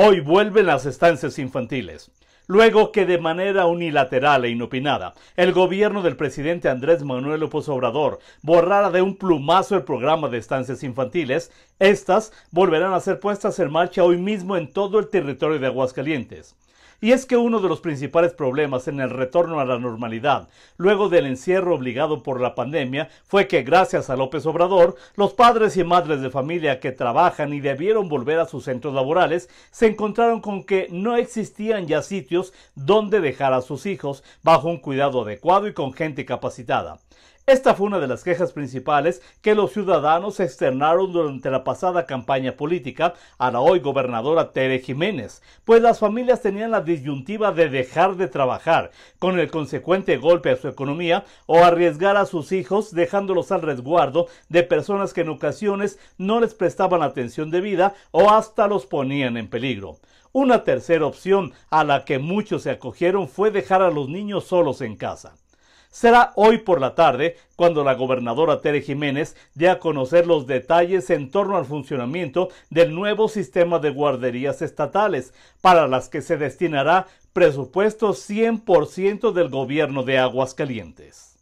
Hoy vuelven las estancias infantiles. Luego que de manera unilateral e inopinada, el gobierno del presidente Andrés Manuel López Obrador borrara de un plumazo el programa de estancias infantiles, estas volverán a ser puestas en marcha hoy mismo en todo el territorio de Aguascalientes. Y es que uno de los principales problemas en el retorno a la normalidad, luego del encierro obligado por la pandemia, fue que gracias a López Obrador, los padres y madres de familia que trabajan y debieron volver a sus centros laborales, se encontraron con que no existían ya sitios donde dejar a sus hijos bajo un cuidado adecuado y con gente capacitada. Esta fue una de las quejas principales que los ciudadanos externaron durante la pasada campaña política a la hoy gobernadora Tere Jiménez, pues las familias tenían la disyuntiva de dejar de trabajar, con el consecuente golpe a su economía, o arriesgar a sus hijos dejándolos al resguardo de personas que en ocasiones no les prestaban atención debida o hasta los ponían en peligro. Una tercera opción a la que muchos se acogieron fue dejar a los niños solos en casa será hoy por la tarde cuando la gobernadora Tere Jiménez dé a conocer los detalles en torno al funcionamiento del nuevo sistema de guarderías estatales, para las que se destinará presupuesto 100% del gobierno de Aguascalientes.